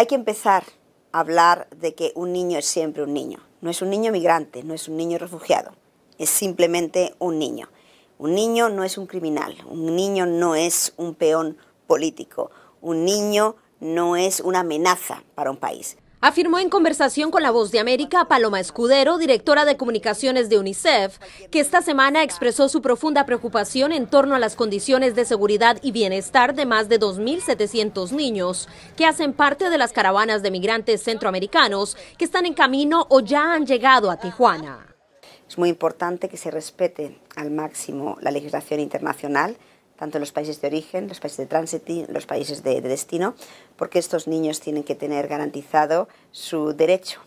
Hay que empezar a hablar de que un niño es siempre un niño. No es un niño migrante, no es un niño refugiado, es simplemente un niño. Un niño no es un criminal, un niño no es un peón político, un niño no es una amenaza para un país. Afirmó en conversación con La Voz de América Paloma Escudero, directora de comunicaciones de UNICEF, que esta semana expresó su profunda preocupación en torno a las condiciones de seguridad y bienestar de más de 2.700 niños que hacen parte de las caravanas de migrantes centroamericanos que están en camino o ya han llegado a Tijuana. Es muy importante que se respete al máximo la legislación internacional tanto en los países de origen, los países de tránsito, los países de, de destino, porque estos niños tienen que tener garantizado su derecho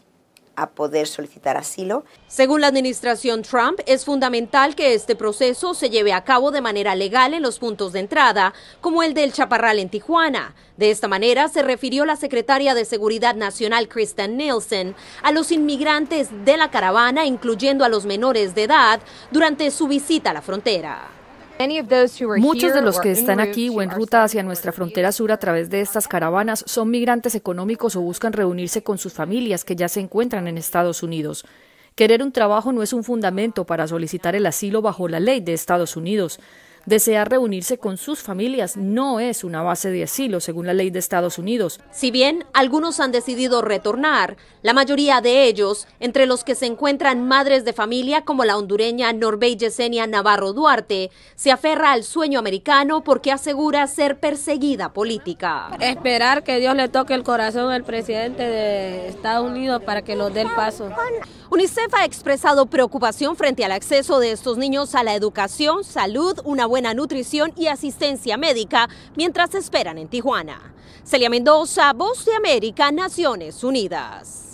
a poder solicitar asilo. Según la administración Trump, es fundamental que este proceso se lleve a cabo de manera legal en los puntos de entrada, como el del Chaparral en Tijuana. De esta manera se refirió la secretaria de Seguridad Nacional, Kristen Nielsen, a los inmigrantes de la caravana, incluyendo a los menores de edad, durante su visita a la frontera. Muchos de los que están aquí o en ruta hacia nuestra frontera sur a través de estas caravanas son migrantes económicos o buscan reunirse con sus familias que ya se encuentran en Estados Unidos. Querer un trabajo no es un fundamento para solicitar el asilo bajo la ley de Estados Unidos. Desear reunirse con sus familias no es una base de asilo, según la ley de Estados Unidos. Si bien algunos han decidido retornar, la mayoría de ellos, entre los que se encuentran madres de familia como la hondureña Norbey Yesenia Navarro Duarte, se aferra al sueño americano porque asegura ser perseguida política. Esperar que Dios le toque el corazón al presidente de Estados Unidos para que lo dé el paso. UNICEF ha expresado preocupación frente al acceso de estos niños a la educación, salud, una buena nutrición y asistencia médica mientras esperan en Tijuana. Celia Mendoza, Voz de América, Naciones Unidas.